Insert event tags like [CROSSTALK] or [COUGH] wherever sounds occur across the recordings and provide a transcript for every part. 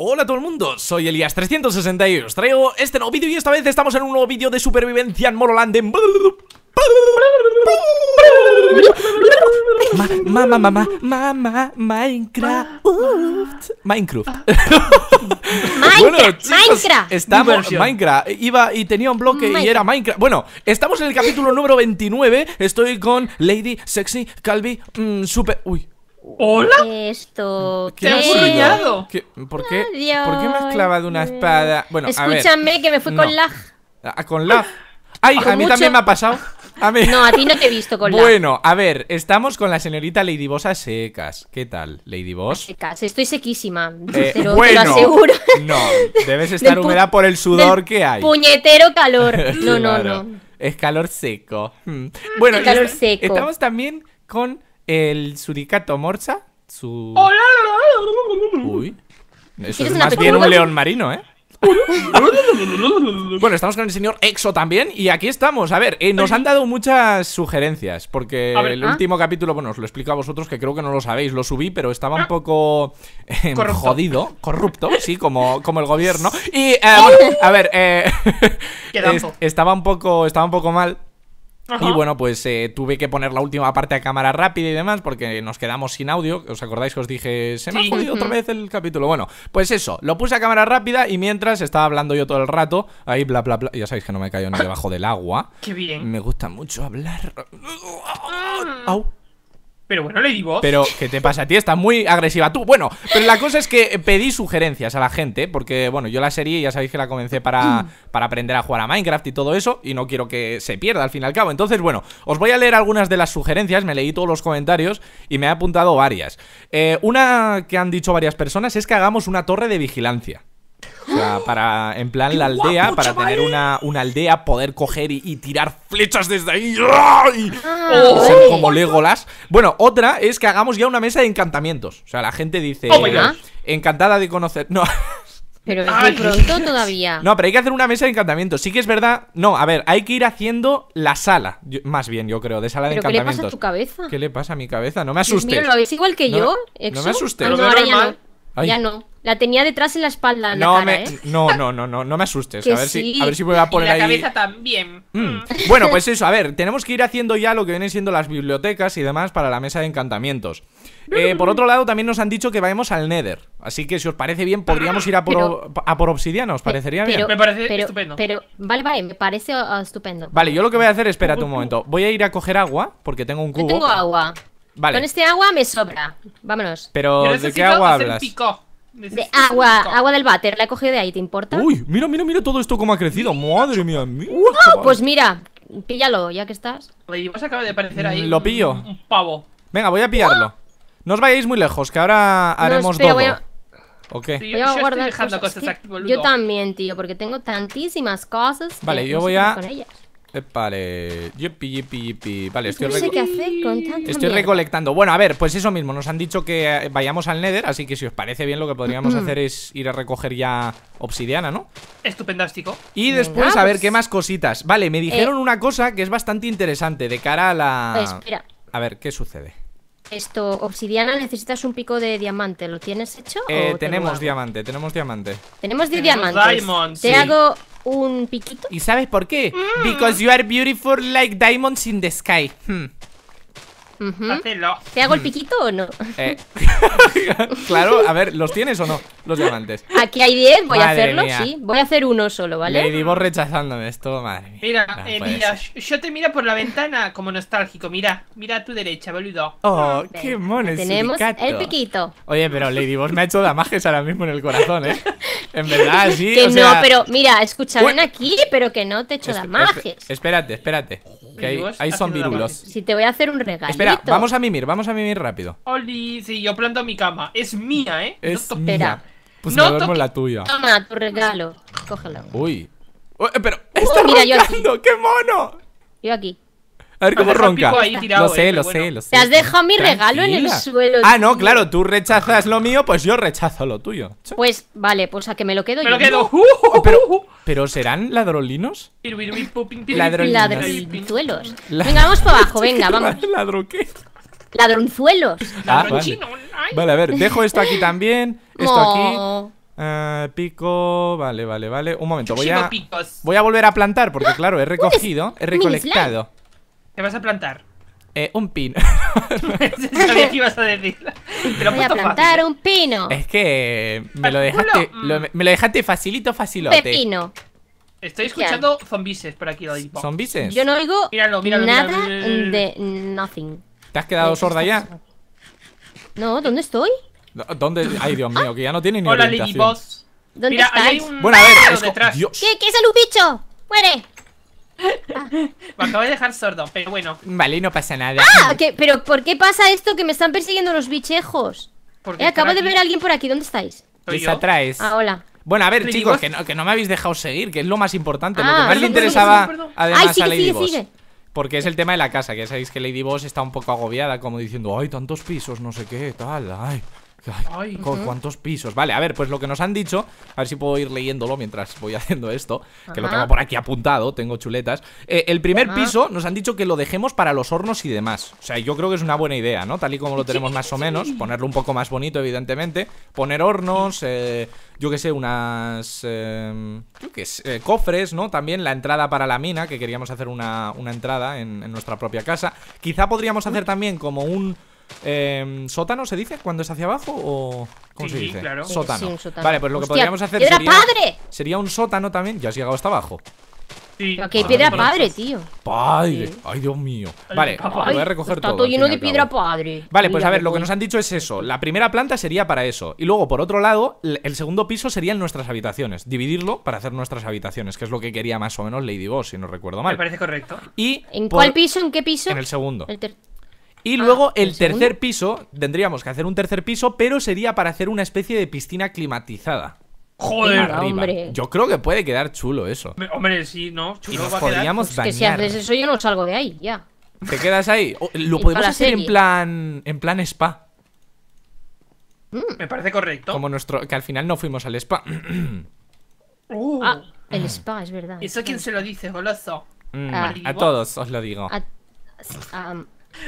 Hola a todo el mundo, soy elias 360 y os traigo este nuevo vídeo y esta vez estamos en un nuevo vídeo de supervivencia en Moroland en... Ma, ma, ma, Minecraft. Minecraft. bueno, Minecraft. Estamos Minecraft. Iba y tenía un bloque y era Minecraft. Bueno, estamos en el capítulo número 29. Estoy con Lady Sexy Calvi mm, Super. Uy. ¿Hola? Esto. ¿Qué? ¿Te ¿Por qué? ¿Por qué me has clavado una espada? Bueno, Escúchame, que me fui con lag. Ah, ¿Con lag? ¡Ay! a mí también me ha pasado. No, a ti no te he visto con lag. Bueno, a ver, estamos con la señorita Lady Boss a secas. ¿Qué tal, Lady Boss? secas, estoy sequísima. Eh, bueno, No, debes [LAUGHS] estar húmeda por el sudor que hay. Puñetero calor. [LAUGHS] No, no, no. Es calor seco. Mm. Bueno, estamos también con el suricato morcha su... Uy. Eso es más bien un león marino, ¿eh? [LAUGHS] bueno, estamos con el señor Exo también y aquí estamos. A ver, eh, nos han dado muchas sugerencias porque el ¿ah? último capítulo, bueno, os lo explico a vosotros que creo que no lo sabéis, lo subí, pero estaba un ¿Ah? poco em, corrupto. jodido, corrupto, sí, como, como el gobierno. Y, eh, [LAUGHS] a ver, eh, [LAUGHS] estaba, un poco, estaba un poco mal y bueno, pues eh, tuve que poner la última parte a cámara rápida y demás porque nos quedamos sin audio. ¿Os acordáis que os dije, se me ha jodido otra vez el capítulo? Bueno, pues eso, lo puse a cámara rápida y mientras estaba hablando yo todo el rato, ahí bla bla bla, ya sabéis que no me cayó ni debajo del agua. Qué bien. Me gusta mucho hablar. Mm. Pero bueno, le digo. Pero, ¿qué te pasa a ti? Estás muy agresiva tú. Bueno, pero la cosa es que pedí sugerencias a la gente, porque, bueno, yo la serie ya sabéis que la comencé mm. para, aprender a jugar a Minecraft y todo eso, y no quiero que se pierda al fin y al cabo. Entonces, bueno, os voy a leer algunas de las sugerencias, me leí todos los comentarios y me he apuntado varias. Eh, una que han dicho varias personas es que hagamos una torre de vigilancia para, en plan, la aldea, para tener una, aldea, poder coger y, tirar flechas desde ahí. ¡ah! Ah, o ser como Legolas. Bueno, otra es que hagamos ya una mesa de encantamientos. O sea, la gente dice, encantada de conocer. No. Pero es pronto todavía. No, pero hay que hacer una mesa de encantamientos. Sí que es verdad. No, a ver, hay que ir haciendo la sala. más bien, yo creo, de sala de encantamientos. ¿Qué le pasa a tu cabeza? ¿Qué le pasa a mi cabeza? No me asustes. lo igual que yo. No me asustes. Ah, ya no. La tenía detrás en la espalda. no, ¿eh? no, no, no, no, no me asustes. A ver, si, a voy a poner y la cabeza también. Mm. Mm. Bueno, pues eso, a ver, tenemos que ir haciendo ya lo que vienen siendo las bibliotecas y demás para la mesa de encantamientos. Eh, por otro lado, también nos han dicho que vayamos al Nether. Así que si os parece bien, podríamos ir a por, a por obsidiana, ¿os parecería bien? Me parece estupendo. Pero, vale, vale, me parece ah, estupendo. Vale, yo lo que voy a hacer, espérate un momento. Voy a ir a coger agua, porque tengo un cubo. tengo agua. Con este agua me sobra. Vámonos. Pero, ¿de qué agua hablas? De agua, agua del váter, la he cogido de ahí, ¿te importa? Uy, mira, mira, mira todo esto como ha crecido. Madre mía, Pues mira, píllalo, ya que estás. de aparecer ahí. Lo pillo. pavo. Venga, voy a pillarlo. No os vayáis muy lejos, que ahora haremos doble okay yo, yo también, tío, porque tengo tantísimas cosas. Vale, yo voy a Vale, Vale, estoy, recolectando. Bueno, a ver, pues eso mismo. Nos han dicho que eh, vayamos al Nether, así que si os parece bien, lo que podríamos mm. hacer es ir a recoger ya obsidiana, ¿no? Estupendástico. Y después a ah, ver pues qué más cositas. Vale, me dijeron eh. una cosa que es bastante interesante de cara a la. Pues, espera. A ver, ¿qué sucede? Esto, obsidiana, necesitas un pico de diamante. ¿Lo tienes hecho? Eh, tenemos diamante, tenemos diamante. Tenemos 10 diamantes. te hago un piquito. ¿Y sabes por qué? Mm. Because you are beautiful like diamonds in the sky. Hmm. ¿Te hago el piquito o no? Eh. [LAUGHS] claro, a ver, ¿los tienes o no? Los diamantes. Aquí hay 10, voy a hacerlo, sí. Voy a hacer uno solo, ¿vale? Lady, vos rechazándome esto, madre Mira, ah, eh, mira, yo te miro por la ventana como nostálgico. Mira, mira a tu derecha, boludo. Oh, qué mono, Tenemos el piquito. Oye, pero Lady, vos me ha hecho damajes ahora mismo en el corazón, ¿eh? En verdad, sí. [LAUGHS] Que no, pero mira, escucha, aquí, pero que no te he hecho es espérate, espérate. Que hay, son virulos. Si te voy a hacer un regalo vamos a mimir, vamos a mimir rápido. Oli, sí, yo planto mi cama. Es mía, ¿eh? Es Espera. Pues no la tuya. Toma, tu regalo. Cógelo. Uy. Uy oh, eh, pero. esto uh, ¡Está mira, yo ¡Qué mono! Yo aquí. A ver cómo ronca. lo eh, sé, lo sé, lo sé. Te has dejado mi regalo en el suelo. Ah, no, claro, tú rechazas lo mío, pues yo rechazo lo tuyo. Pues vale, pues a que me lo quedo yo. lo quedo. pero, serán ladrolinos? Ladronzuelos. Venga, vamos para abajo, [LAUGHS] venga, vamos. ¿Ladro qué? Ladronzuelos. Ah, vale. a ver, dejo esto aquí también. Esto aquí. Eh, pico, vale, vale, vale. Un momento, voy a, voy a volver a plantar porque, claro, he recogido, he recolectado. ¿Te vas a plantar? Eh, un pino. Sabía [LAUGHS] [LAUGHS] que ibas a decir. Te lo Voy a plantar un pino. Es que me lo dejaste, me lo dejaste facilito, facilote. pino. Estoy escuchando zombises por aquí. ¿Zombises? Yo no oigo míralo, míralo, nada de nothing. ¿Te has quedado eh, sorda ya? No, ¿dónde estoy? ¿Dónde? Ay, Dios mío, que ya no tiene ni Hola, orientación. Hola, ¿Dónde estáis? Bueno, a ver, es... ¿Qué, ¿Qué es el bicho? ¡Muere! Me acabo de dejar sordo, pero bueno. Vale, no pasa nada. Ah, pero ¿por qué pasa esto que me están persiguiendo los bichejos? Eh, acabo de ver a alguien por aquí, ¿dónde estáis? Ah, hola. Bueno, a ver, chicos, que no, me habéis dejado seguir, que es lo más importante. lo ah, que más le interesaba además a Lady Boss. Porque es el tema de la casa, que ya sabéis que Lady Boss está un poco agobiada, como diciendo, ay, tantos pisos, no sé qué, tal, ay. Ay, con cuántos pisos. Vale, a ver, pues lo que nos han dicho, a ver si puedo ir leyéndolo mientras voy [LAUGHS] haciendo esto, que lo tengo por aquí apuntado, tengo chuletas. Eh, el primer piso nos han dicho que lo dejemos para los hornos y demás. O sea, yo creo que es una buena idea, ¿no? Tal y como lo tenemos más o menos, ponerlo un poco más bonito, evidentemente, poner hornos, eh, yo qué sé, unas eh, yo sé, cofres, ¿no? También la entrada para la mina, que queríamos hacer una, entrada en nuestra propia casa. Quizá podríamos hacer también como un eh, ¿Sótano se dice cuando es hacia abajo o...? ¿Cómo se dice? Sótano. Vale, pues lo que podríamos hacer sería... Sería un sótano también. Ya has llegado hasta abajo. Sí. hay piedra padre, tío. Padre. Ay, Dios mío. Vale, voy a recoger está todo. lleno de piedra padre. Vale, pues a ver, lo que nos han dicho es eso. La primera planta sería para eso. Y luego, por otro lado, el segundo piso serían nuestras habitaciones. Dividirlo para hacer nuestras habitaciones, que es lo que quería más o menos Lady Boss, si no recuerdo mal. Me parece correcto. Y ¿En cuál piso? ¿En qué piso? En el segundo. Y ah, luego el tercer piso, tendríamos que hacer un tercer piso, pero sería para hacer una especie de piscina climatizada. Joder, hombre. Yo creo que puede quedar chulo eso. Hombre, sí, ¿no? Chulo nos que si haces eso yo no salgo de ahí, ya. ¿Te quedas ahí? Lo podemos hacer en plan. en plan spa. Mm. Me parece correcto. Como nuestro. que al final no fuimos al spa. [COUGHS] Uh. Ah, el spa, es verdad. ¿Eso quién se lo dice, goloso? Mm, ah. a todos os lo digo. A, um,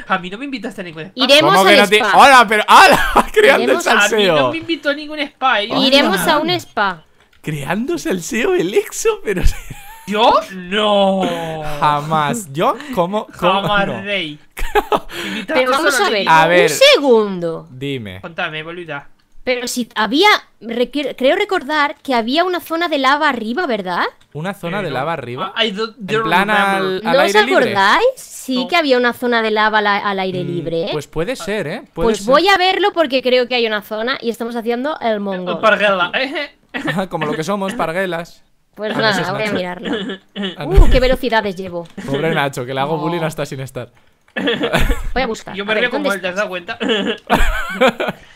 a mí no me invitaste a ningún spa. Iremos al no spa. Hola, pero hala [LAUGHS] creando el salseo. no me invito a ningún spa. ¿eh? Iremos a un spa. Creando salseo el exo, pero yo no. Jamás. Yo como jamás no? rey. [LAUGHS] pero vamos a ver, un segundo. Dime. Contame, boluda. Pero si había, creo recordar que había una zona de lava arriba, ¿verdad? ¿Una zona eh, de lava arriba? Ah, en plan al, ¿No os acordáis? Sí que había una zona de lava al, aire mm, libre. pues puede ah, ser, ¿eh? pues voy a verlo porque creo que hay una zona y estamos haciendo el mongo. Parguela. Eh, eh. [LAUGHS] Como lo que somos, parguelas. Pues nada, voy a mirarlo. [LAUGHS] Uh, qué velocidades llevo. Pobre Nacho, que le hago bullying hasta sin estar. Voy a buscar. Yo me río como ¿te has dado cuenta? [LAUGHS]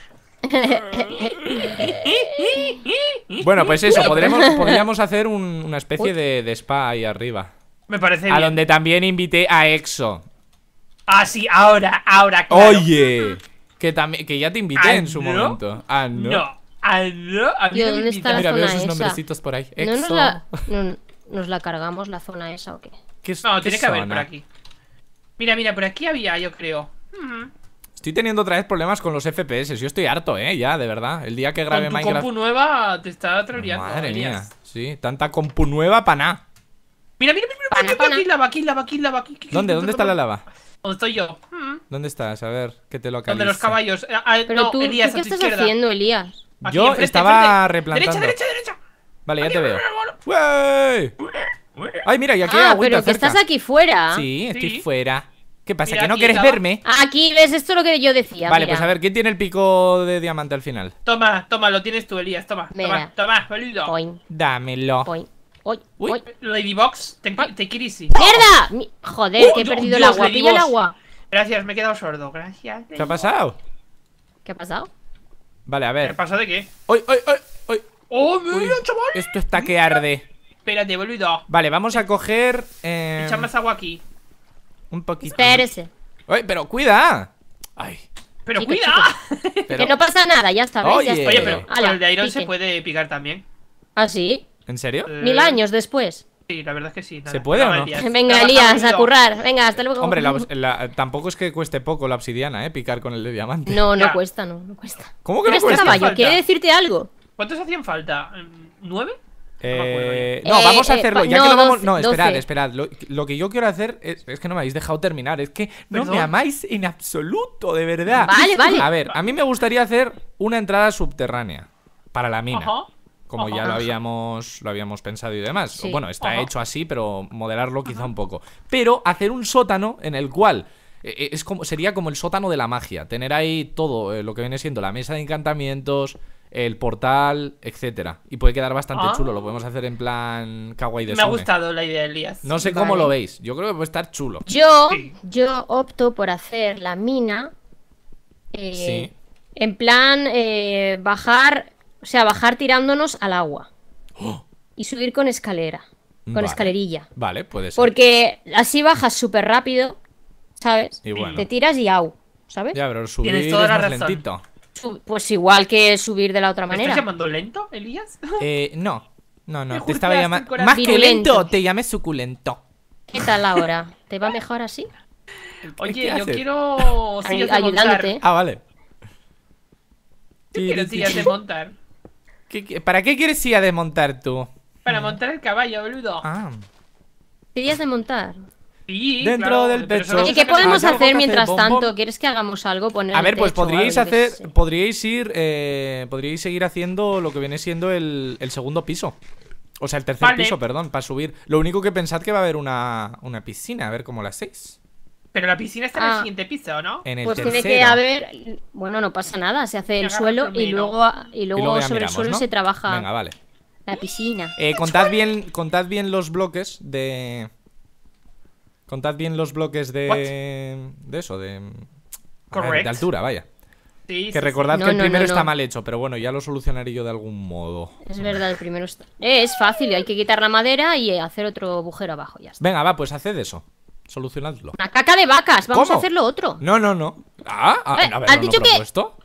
bueno, pues eso, podremos, [LAUGHS] podríamos hacer una especie de, spa ahí arriba. Me parece A donde también invité a Exo. Ah, sí, ahora, ahora, Oye, que, que ya te invité en su momento. Ah, no. A ¿dónde está Mira, veo esos nombrecitos por ahí. Exo. ¿No nos la, cargamos la zona esa o qué? no, tiene que haber por aquí. Mira, mira, por aquí había, yo creo. Mm. Estoy teniendo otra vez problemas con los FPS. Yo estoy harto, eh, ya, de verdad. El día que grabe con tu compu nueva te está atreviendo Madre mía. Sí, tanta compu nueva para nada. Mira, mira, mira, mira, aquí lava, aquí lava, aquí lava. ¿Dónde? ¿Dónde está la lava? ¿Dónde estoy yo? Mm. ¿Dónde estás? A ver, que te lo acabas. Donde los caballos. Eh, ah, pero tú, Elías, ¿tú ¿qué estás haciendo, Elías? yo estaba replantando. Derecha, derecha, derecha. Vale, ya te veo. ¡Wey! Ay, mira, y aquí ah, estás aquí fuera. Sí, estoy fuera. ¿Qué pasa? ¿Que no quieres verme? Ah, aquí ves, esto lo que yo decía. Vale, pues a ver, ¿quién tiene el pico de diamante al final? Toma, toma, lo tienes tú, Elías. Toma, toma, toma, boludo. Dámelo. Point. Oy, Uy, oy. Ladybox, te, te easy. ¡Mierda! Joder, que he perdido el agua. Pilla el agua. Gracias, me he quedado sordo. Gracias. ¿Qué ha pasado? ¿Qué ha pasado? Vale, a ver. ¿Qué ha pasado de qué? ¡Oy, oy, oy! oy. ¡Oh, mira, chaval! Esto está que arde. Espérate, boludo. Vale, vamos a coger. Eh... más agua aquí. Un poquito. Espérese. Oye, pero cuida. Ay. Pero cuida. [LAUGHS] Que no pasa nada, ya está. Oye. Oye, pero el de Iron se puede picar también. ¿Ah, sí? ¿En serio? Eh, Mil años después. Sí, la verdad es que sí. ¿Se puede o no? Venga, Elías, a currar. Venga, hasta luego. Hombre, [LAUGHS] la, tampoco es que cueste poco la obsidiana, ¿eh? Picar con el de diamante. No, no cuesta, no, no cuesta. ¿Cómo que no este cuesta? caballo, ¿quiere decirte algo? ¿Cuántos hacían falta? ¿Nueve? no, eh, eh, vamos a eh, hacerlo. ya no, esperad, esperad. Lo, que yo quiero hacer es, que no me habéis dejado terminar. Es que no me amáis en absoluto, de verdad. [LAUGHS] Vale, A ver, a mí me gustaría hacer una entrada subterránea para la mina. Como ya lo habíamos, lo habíamos pensado y demás. Bueno, está hecho así, pero modelarlo quizá un poco. Pero hacer un sótano en el cual es como, sería como el sótano de la magia. Tener ahí todo lo que viene siendo la mesa de encantamientos, el portal, etcétera. Y puede quedar bastante ah. chulo, lo podemos hacer en plan kawaii de Me ha gustado la idea de Elías. No sé cómo lo veis, yo creo que puede estar chulo. Yo, yo opto por hacer la mina. Eh, sí. En plan, eh, bajar, o sea, bajar tirándonos al agua. ¡Oh! Y subir con escalera. Con escalerilla. Vale, puede ser. Porque así bajas súper rápido, ¿sabes? Te tiras y au, ¿sabes? Ya, pero subir Tienes toda la razón. Pues igual que subir de la otra manera. Te estás llamando lento, Elías? Eh, no, no, no. Te estaba llamando. Más que lento, te llamé suculento. ¿Qué tal ahora? ¿Te va mejor así? [LAUGHS] Oye, yo quiero. [LAUGHS] Ay ayudándote. Ah, vale. Yo quiero sillas de para qué quieres ir a desmontar tú? Para montar el caballo, boludo. Ah. desmontar dentro del pecho. ¿Y qué podemos hacer, mientras tanto? ¿Quieres que hagamos algo? a ver, pues podríais hacer, podríais ir, eh, podríais seguir haciendo lo que viene siendo el, segundo piso. O sea, el tercer piso, perdón, para subir. Lo único que pensad que va a haber una, piscina, a ver cómo la hacéis. Pero la piscina está en el ah. siguiente piso, ¿no? pues tiene que haber. Bueno, no pasa nada, se hace el suelo y luego, y luego, sobre el suelo se trabaja. Venga, vale. La piscina. Eh, contad, bien, contad bien los bloques de, Contad bien los bloques de. de eso, de. de altura, vaya. que recordad que el primero está mal hecho, pero bueno, ya lo solucionaré yo de algún modo. Es verdad, el primero está. Eh, es fácil, hay que quitar la madera y eh, hacer otro agujero abajo, ya está. Venga, va, pues haced eso. Solucionadlo. Una caca de vacas, vamos a hacerlo otro. No, no, no. Ah, ah eh, ¿has dicho que... esto?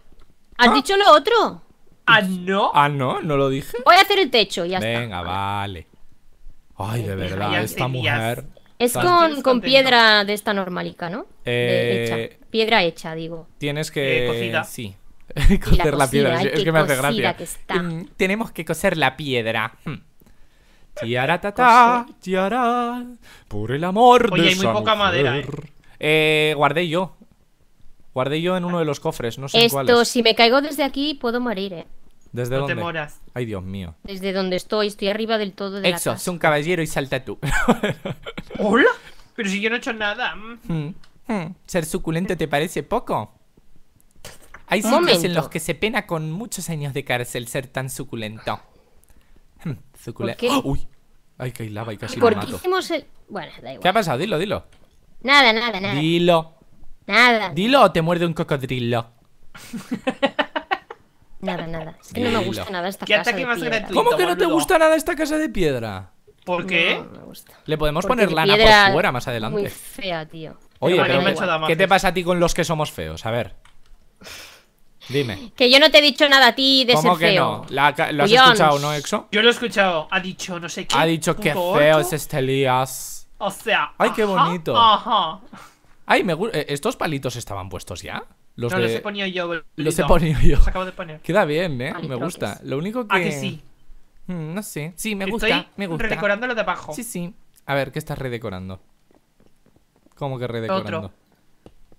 ¿Has ah. dicho lo otro? Ah, no. Ah, no, no lo dije. Voy a hacer el techo, ya está. Venga, vale. Ay, de verdad, esta mujer. Es con, piedra de esta normalica, ¿no? Eh, piedra hecha, digo. Tienes que... Eh, sí. [LAUGHS] coser la, piedra. es que me hace gracia. Em, tenemos que coser la piedra. Hmm. Tiaratata, tiara, por el amor Oye, de hay muy poca madera. Eh. guardé yo. Guardé yo en uno de los cofres, no sé Esto, en si me caigo desde aquí, puedo morir, eh. ¿Desde dónde? moras. Ay, Dios mío. Desde donde estoy, estoy arriba del todo de Exo, la soy un caballero y salta tú. [LAUGHS] ¿Hola? Pero si yo no he hecho nada. Hmm. Hmm. ¿Ser suculento te parece poco? Hay sitios en los que se pena con muchos años de cárcel ser tan suculento. Hmm, suculento. [GASPS] uy. Ay, que hay lava y casi ¿Qué ha pasado? Dilo, dilo. Nada, nada, nada. Dilo. Nada. Dilo o te muerde un cocodrilo. [LAUGHS] Nada, nada. Es que no me gusta nada esta casa de piedra. ¿Cómo que no te gusta nada esta casa de piedra? ¿Por qué? Le podemos poner lana por fuera más adelante. Muy fea, tío. Oye, ¿qué te pasa a ti con los que somos feos? A ver. Dime. Que yo no te he dicho nada a ti de ¿Cómo que feo. no? ¿Lo has escuchado, no, Exo? Yo lo he escuchado. Ha dicho, no sé qué. Ha dicho que feo es este Elías. O sea. Ay, qué bonito. Ajá. ajá. Ay, me gusta. Eh, ¿Estos palitos estaban puestos ya? no, los he ponido yo. Los he ponido yo. acabo de poner. Queda bien, ¿eh? me gusta. Lo único ah, que... ¿A que sí? Mm, no sé. Sí, me gusta, me gusta. redecorando lo de abajo. Sí, sí. A ver, ¿qué estás redecorando? ¿Cómo que redecorando?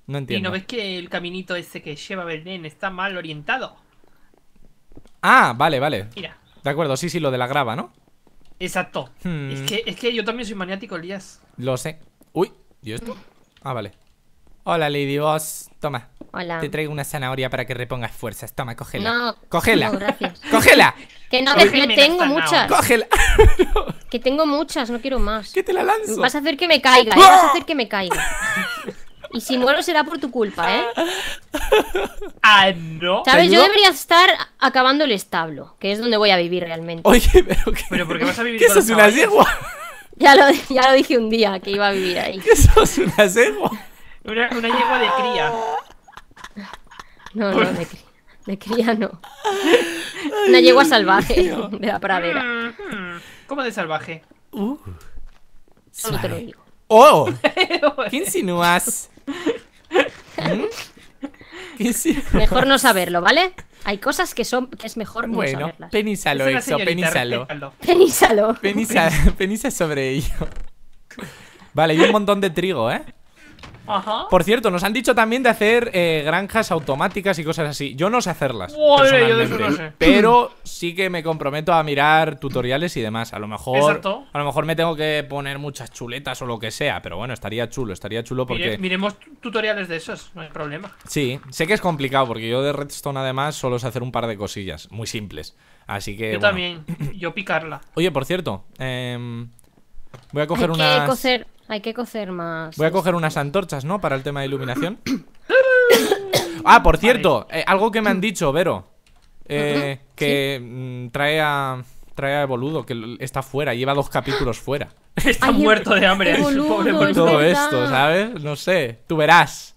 No entiendo. ¿Y no ves que el caminito ese que lleva Belén está mal orientado? Ah, vale, vale. Mira. De acuerdo, sí, sí, lo de la grava, ¿no? Exacto. Hmm. Es, que, yo también soy maniático, Elías. Lo sé. Uy, ¿y esto? Ah, vale. Hola, Lady Boss. Toma. Te traigo una zanahoria para que repongas fuerzas. Toma, cógela. No, cógela. gracias. Cógela. Que no, que, tengo muchas. Cógela. Que tengo muchas, no quiero más. Que te la lanzo. Vas a hacer que me caiga, ¿eh? vas a hacer que me caiga. [LAUGHS] y si muero será por tu culpa, ¿eh? Ah, no. ¿Sabes? Yo debería estar acabando el establo, que es donde voy a vivir realmente. Oye, pero ¿qué? vas a vivir ¿Qué sos una yegua? Ya lo, ya lo dije un día que iba a vivir ahí. ¿Qué sos una yegua? una yegua de cría. No, no, de, pues [LAUGHS] cría, de no. Una yegua salvaje [LAUGHS] de la pradera. [LAUGHS] ¿Cómo de salvaje? Uh. Sí te lo digo. ¡Oh! ¿Mm? ¿Qué insinúas? Mejor no saberlo, ¿vale? Hay cosas que son que es mejor no bueno, saberlas. eso, penísalo Penísalo Peniza, sobre ello. Vale, y un montón de trigo, ¿eh? Por cierto, nos han dicho también de hacer eh, granjas automáticas y cosas así. Yo no sé hacerlas. yo [CLEARS THROAT] Pero sí que me comprometo a mirar tutoriales y demás. A lo mejor. A lo mejor me tengo que poner muchas chuletas o lo que sea. Pero bueno, estaría chulo, estaría chulo porque. miremos tutoriales de esos, no hay problema. Sí, sé que es complicado porque yo de redstone además solo sé hacer un par de cosillas muy simples. Así que. Yo también. Yo picarla. [CLEARS THROAT] Oye, por cierto, em, voy a coger una. Hay que cocer más. Voy a coger unas antorchas, ¿no? Para el tema de iluminación. [COUGHS] ah, por cierto, eh, algo que me han dicho, Vero. Eh, que mm, trae a trae a Boludo, que está fuera, lleva dos capítulos fuera. [LAUGHS] está muerto de hambre, el [LAUGHS] pobre boludo. Todo esto, ¿sabes? No sé, tú verás.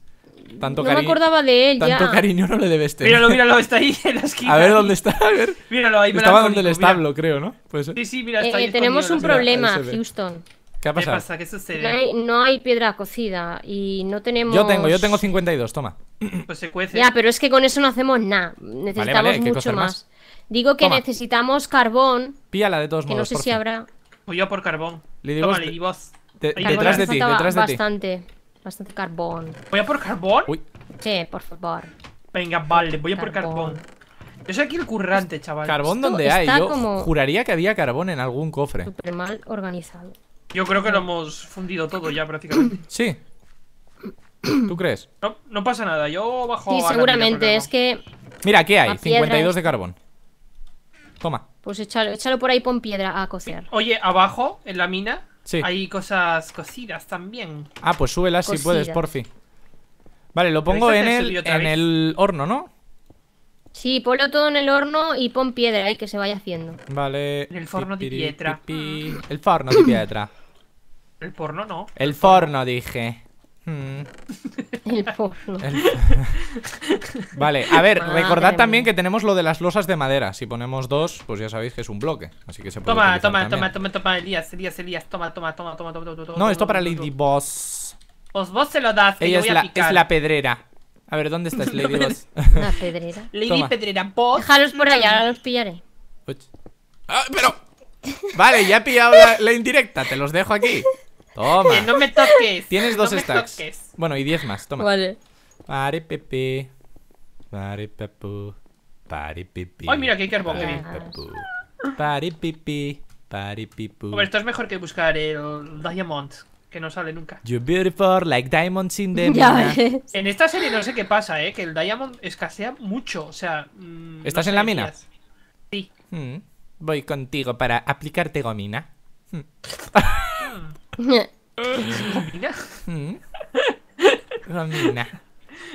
Tanto no me acordaba de él, Tanto cariño no le debes tener. Míralo, míralo, está ahí en la esquina. [LAUGHS] A ver dónde está, a ver. Míralo, ahí Estaba donde el establo, creo, ¿no? Puede ser. Sí, sí, mira, está eh, eh, Tenemos un problema, Houston. ¿Qué pasa? ¿Qué sucede? No hay, piedra cocida y no tenemos. Yo tengo, yo tengo 52, toma. Pues se cuece. Ya, pero es que con eso no hacemos nada. Necesitamos mucho más. Digo que necesitamos carbón. Píala de todos modos. Que no sé si habrá. voy pues a por carbón. Le digo. Este- y vos. detrás de ti, detrás de ti. Bastante, bastante carbón. ¿Voy a por carbón? Sí, por favor. Venga, vale, voy a por carbón. Yo soy aquí el currante, chaval. ¿Carbón donde hay? Yo juraría que había carbón en algún cofre. Súper mal organizado. Yo creo que lo hemos fundido todo ya prácticamente. [COUGHS] Sí. ¿Tú crees? No, pasa nada, yo bajo. Sí, seguramente, es que. Mira, ¿qué hay? 52 de carbón. Toma. Pues échalo, por ahí pon piedra a cocer. Oye, abajo, en la mina, sí. hay cosas cocidas también. Ah, pues súbelas si puedes, porfi. Vale, lo pongo en el, en el horno, ¿no? Sí, ponlo todo en el horno y pon piedra ahí que se vaya haciendo. Vale. En el forno de piedra. El forno de piedra. El porno no. El, forno, dije. Hmm. El [LAUGHS] vale, a ver, ah, recordad también que tenemos lo de las losas de madera. Si ponemos dos, pues ya sabéis que es un bloque. Así que se Toma, toma, toma, toma, toma, Elías, Elías, Elías, toma, toma, toma, toma, toma, toma. No, esto para Lady Boss. Pues vos se lo das. Ella es, la, pedrera. A ver, ¿dónde estás, [LAUGHS] Lady Boss? La pedrera. [LAUGHS] Lady Pedrera, vos Déjalos por allá, ahora mm. los pillaré. Ah, pero. Vale, ya he pillado la indirecta, te los dejo aquí. Toma. Que no me toques. Tienes dos no stacks. Bueno, y diez más, toma. Vale. Pare pepe. Pare papu. Pare pipi. Ay, mira, qué carbón, que bien. Pare pipi. Pare pipu. Hombre, esto es mejor que buscar el Diamond, que no sale nunca. You beautiful like diamonds in the mina. [LAUGHS] En esta serie no sé qué pasa, eh, que el Diamond escasea mucho, o sea... Mm, ¿Estás en la mina? Sí. Hmm. Voy contigo para aplicarte gomina. Hmm. [LAUGHS] mina. Mm.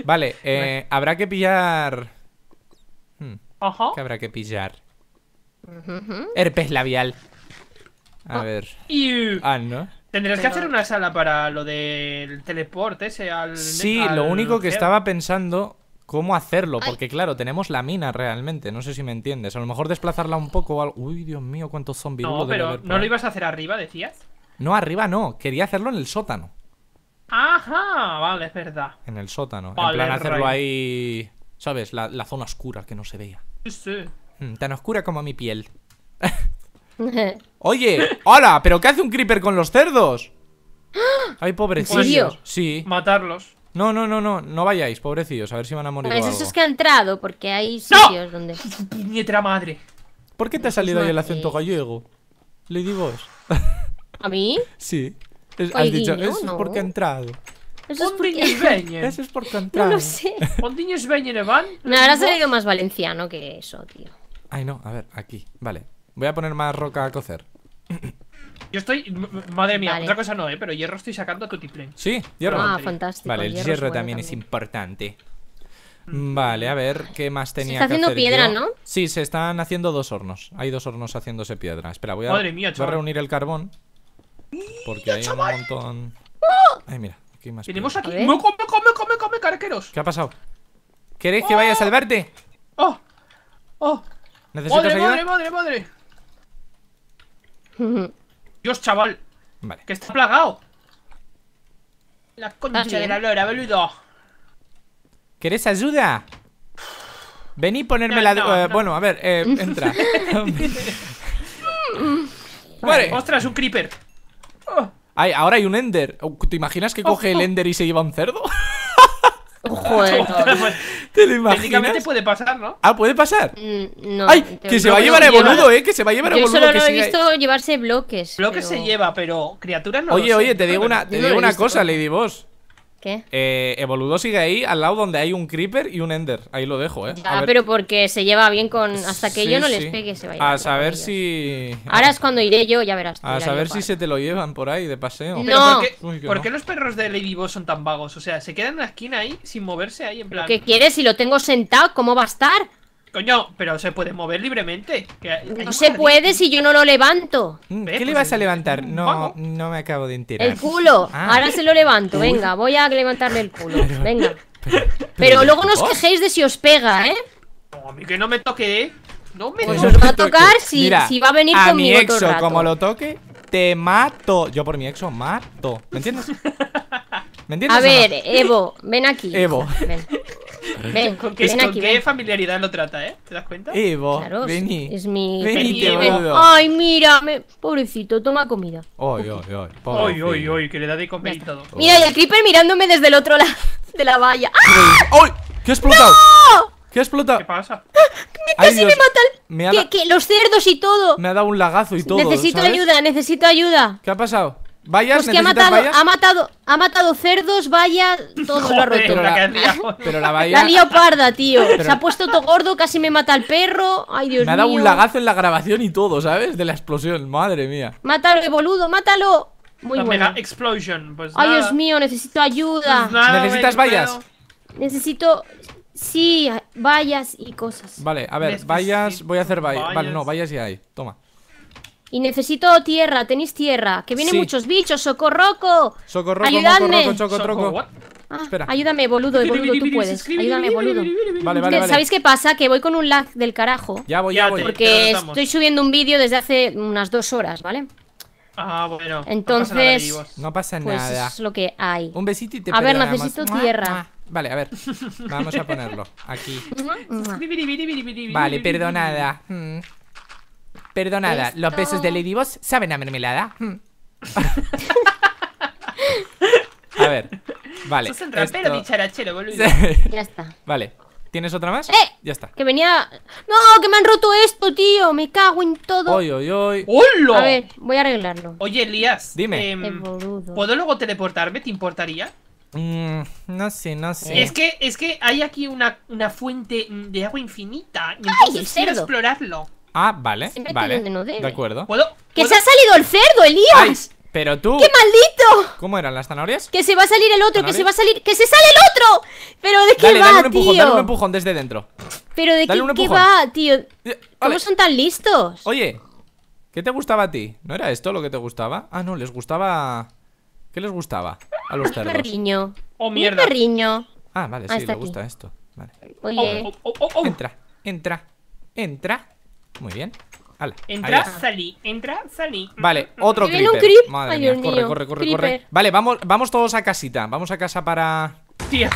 Vale, eh, habrá que pillar... Hmm. habrá que pillar? Herpes labial. A ah, ver. Ah, ¿no? Tendrías que hacer una sala para lo del teleporte ese al... Sí, lo único que estaba pensando cómo hacerlo, porque claro, tenemos la mina realmente, no sé si me entiendes. A lo mejor desplazarla un poco o algo. Uy, Dios mío, cuántos zombies. No, pero ¿no lo ibas a hacer arriba, decías? No, arriba no. Quería hacerlo en el sótano. Ajá, vale, es verdad. En el sótano. en plan hacerlo ahí. ¿Sabes? La, zona oscura que no se vea. Sí, mm, Tan oscura como mi piel. [LAUGHS] Oye, hola, ¿pero qué hace un creeper con los cerdos? Hay [GASPS] pobrecillos. Sí. Matarlos. No, no, no, no, no vayáis, pobrecillos, a ver si van a morir. Pues eso es que ha entrado, porque hay sitios donde. madre! ¿Por qué te ha pues salido ahí el acento eh. gallego? Le digo. ¿A mí? Sí. Es, has dicho, eso es porque ha entrado. Eso es porque... Eso es porque ha entrado. No lo sé. van? Me habrás salido más valenciano que eso, tío. Ay, no, a ver, aquí. Vale. Voy a poner más roca a cocer. Yo estoy. Madre mía, otra cosa no, ¿eh? Pero hierro estoy sacando a Tutiplén. Sí, hierro. Ah, fantástico. Vale, el hierro, también, es importante. Mm. Vale, a ver, ¿qué más tenía se está haciendo piedra, ¿no? Sí, se están haciendo dos hornos. Hay dos hornos haciéndose piedra. Espera, voy a, voy a reunir el carbón. Porque hay un montón. ¡Ah! Ay, mira, aquí más. Tenemos aquí. ¡Me come, come, come, come, carqueros! ¿Qué ha pasado? ¿Queréis que vaya a ¡Oh! salvarte? ¡Oh! ¡Oh! ¿Necesitas madre, madre, madre, madre! [LAUGHS] Dios, chaval. Que está plagado. La concha ah, de eh. la lora, boludo. ¿Querés ayuda? Vení ponerme la... Eh, bueno, a ver, eh, entra. Muere. [LAUGHS] [LAUGHS] ¡Ostras, un creeper! Ay, ahora hay un Ender. Oh, ¿Te imaginas que coge el [LAUGHS] Ender y se lleva un cerdo? Joder. ¿Te lo [LAUGHS] imaginas? te puede pasar, ¿no? Ah, puede pasar. Mm, no, Ay, que se va a llevar a boludo, eh. Que se va a llevar a boludo. Yo solo he visto llevarse bloques. Bloques se lleva, pero criaturas no. Oye, oye, te digo una, te digo una cosa, Lady Boss. ¿Qué? Eh, Evoludo sigue ahí, al lado donde hay un Creeper y un Ender. Ahí lo dejo, ¿eh? Ah, pero porque se lleva bien con. Hasta que yo no les pegue, se vaya. A saber si. Ahora es cuando iré yo, ya verás. A saber si se te lo llevan por ahí de paseo. No. Pero ¿por, qué, los perros de Lady son tan vagos? O sea, se quedan en la esquina ahí sin moverse ahí en plan. ¿Qué quieres? Si lo tengo sentado, ¿cómo va a estar? Coño, pero se puede mover libremente. no se puede si yo no lo levanto. Mm, ¿Qué le pues, vas a levantar? No, no me acabo de enterar. El culo. Ah. Ahora se lo levanto. Venga, voy a levantarle el culo. Venga. Pero, luego no os quejéis de si os pega, ¿eh? a mí que no me toque, ¿eh? No me pues os va a tocar si, va a venir a mi exo, como lo toque, te mato. Yo por mi exo mato. ¿Me entiendes? [LAUGHS] ¿Me entiendes? A ver, Evo, ven aquí. Evo. Ven, con, qué familiaridad lo trata, ¿eh? ¿Te das cuenta? Evo, eh, vení. Es mi... Ay, mira, pobrecito, toma comida. Oy, oy, oy. que le da de comer y todo. Mira, y el creeper mirándome desde el otro lado [LAUGHS] de la valla. ¡Ah! ¡Ay! ¿Qué ha explotado? ¿Qué ha explotado? ¿Qué pasa? Me casi me mata el... los cerdos y todo. Me ha dado un lagazo y todo. Necesito ayuda, necesito ayuda. ¿Qué ha pasado? Vallas, pues ha matado, ha matado, cerdos, vaya, todo lo ha roto. [LAUGHS] Pero la, pero la valla. tío. Se ha puesto todo gordo, casi me mata el perro. Ay, Dios mío. Me ha dado un lagazo en la grabación y todo, ¿sabes? De la explosión, madre mía. Mátalo, boludo, mátalo. Muy bien. explosion, pues Ay, Dios mío, necesito ayuda. Pues ¿Necesitas vallas? Necesito. Sí, vallas y cosas. Vale, a ver, vallas. Voy a hacer vallas. Vale, no, vallas y ahí, Toma. Y necesito tierra, tenéis tierra. Que vienen muchos bichos, socorroco. Socorroco, ayúdame. Moco, ah, Ayúdame, boludo, boludo, tú puedes. Ayúdame, boludo. Vale, vale, ¿Sabéis qué pasa? Que voy con un lag del carajo. Ya voy, ya voy. Porque estoy subiendo un vídeo desde hace unas dos horas, ¿vale? Ah, bueno. Entonces. No pasa nada. Pues es lo que hay. Un besito y te A ver, necesito tierra. Vale, a ver. [LAUGHS] Vamos a ponerlo. Aquí. vale, perdonada. Perdonada, los besos de Lady saben a mermelada. Hmm. [LAUGHS] a ver, vale. boludo. [LAUGHS] ya está. Vale. ¿Tienes otra más? Eh, ya está. Que venía. ¡No! ¡Que me han roto esto, tío! ¡Me cago en todo! ¡Oy, oy, oy! ¡Hola! A ver, voy a arreglarlo. Oye, Elías. Dime. Eh, ¿Puedo luego teleportarme? ¿Te importaría? Mm, no sé, no sé. Es que, es que hay aquí una, fuente de agua infinita. quiero explorarlo. Ah, vale, vale. De, acuerdo. ¡Que se ha salido el cerdo, Elías! pero tú. ¡Qué maldito! ¿Cómo eran las zanahorias? Que se va a salir el otro, que se va a salir. ¡Que se sale el otro! Pero de qué dale, dale un empujón, Dale un empujón desde dentro. Pero de qué, qué va, tío. Eh, ¿Cómo son tan listos? Oye, ¿qué te gustaba a ti? ¿No era esto lo que te gustaba? Ah, no, les gustaba. ¿Qué les gustaba? A los cerdos. Perriño. Oh, mierda. Un perriño. Ah, vale, ah, sí, le gusta esto. Vale. Oye. Oh, oh, oh, entra, entra, entra. Muy bien. entra, salí, entra, salí. Vale, otro creeper. Madre mía, corre, corre, corre, Vale, vamos, vamos todos a casita. Vamos a casa para. ¡Dios!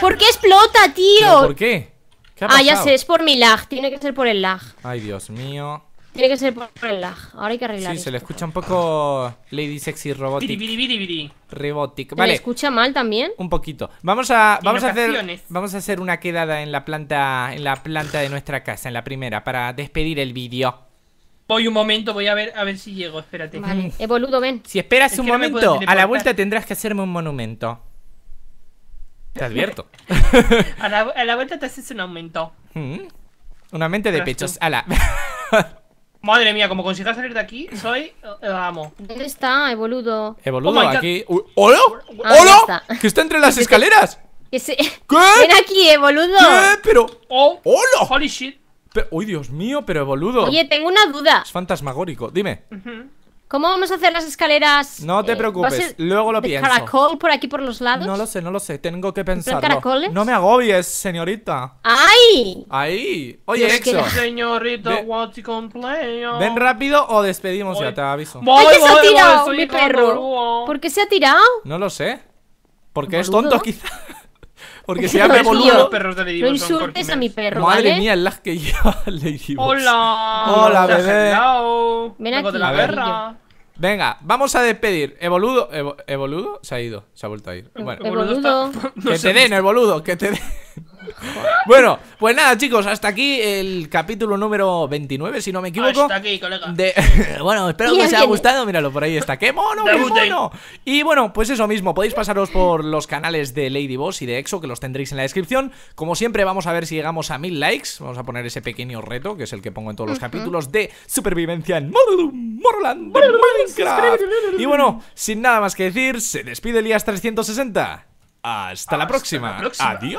¿Por qué explota, tío? ¿Por qué? ah, ya sé, es por mi lag. Tiene que ser por el lag. Ay, Dios mío. Tiene que ser por el Ahora hay que arreglar. Sí, se le escucha un poco Lady Sexy Robotic. Biri, Robotic. Vale. le escucha mal también? Un poquito. Vamos a vamos a hacer vamos a hacer una quedada en la planta en la planta de nuestra casa, en la primera para despedir el vídeo. Voy un momento, voy a ver a ver si llego, espérate. Vale, Evoludo, eh, ven. Si esperas un momento, a la vuelta tendrás que hacerme un monumento. Te advierto. [LAUGHS] a, la, vuelta te haces un aumento. Mm. Un aumento de pechos. Ala. [LAUGHS] Madre mía, como consigas salir de aquí, soy. Vamos. Eh, ¿Dónde está, Evoludo? Eh, Evoludo, eh, oh aquí. ¡Hola! Ah, ¡Hola! ¡Que está entre las escaleras! [LAUGHS] ¿Qué? Ven aquí, Evoludo. ¿Qué? Pero. ¡Hola! Oh, ¡Holy shit! uy, Dios mío, pero Evoludo. Oye, tengo una duda. Es fantasmagórico, dime. ¿Cómo vamos a hacer las escaleras? No te eh, preocupes, luego lo de pienso. caracol por aquí por los lados? No lo sé, no lo sé, tengo que pensarlo. caracoles? No me agobies, señorita. ¡Ay! ¡Ay! Oye, Exo. Ven... rápido o despedimos ya, te aviso. Voy, ¿Por qué se ha tirado mi perro? ¿Por qué se ha tirado? No lo sé. Porque es tonto, quizás. Porque se llama Boludo. perros no insultes a mi perro. Madre mía, el lag que lleva [LAUGHS] Lady Hola. Hola, bebé. Venga, vamos a despedir. Evoludo. ¿Evoludo? E se ha ido, se ha vuelto a ir. Mm, bueno, Evoludo. [LAUGHS] que te den, Evoludo, que te den. [LAUGHS] Bueno, pues nada, chicos, hasta aquí el capítulo número 29, si no me equivoco. Hasta aquí, colega. [LAUGHS] bueno, espero que os haya gustado. Míralo, por ahí está. ¡Qué mono, qué mono! Y bueno, pues eso mismo. Podéis pasaros por los canales de Lady Boss y de EXO, que los tendréis en la descripción. Como siempre, vamos a ver si llegamos a mil likes. Vamos a poner ese pequeño reto, que es el que pongo en todos los capítulos de supervivencia en Morland de Minecraft. Y bueno, sin nada más que decir, se despide Elías 360. Hasta, la próxima. Adiós.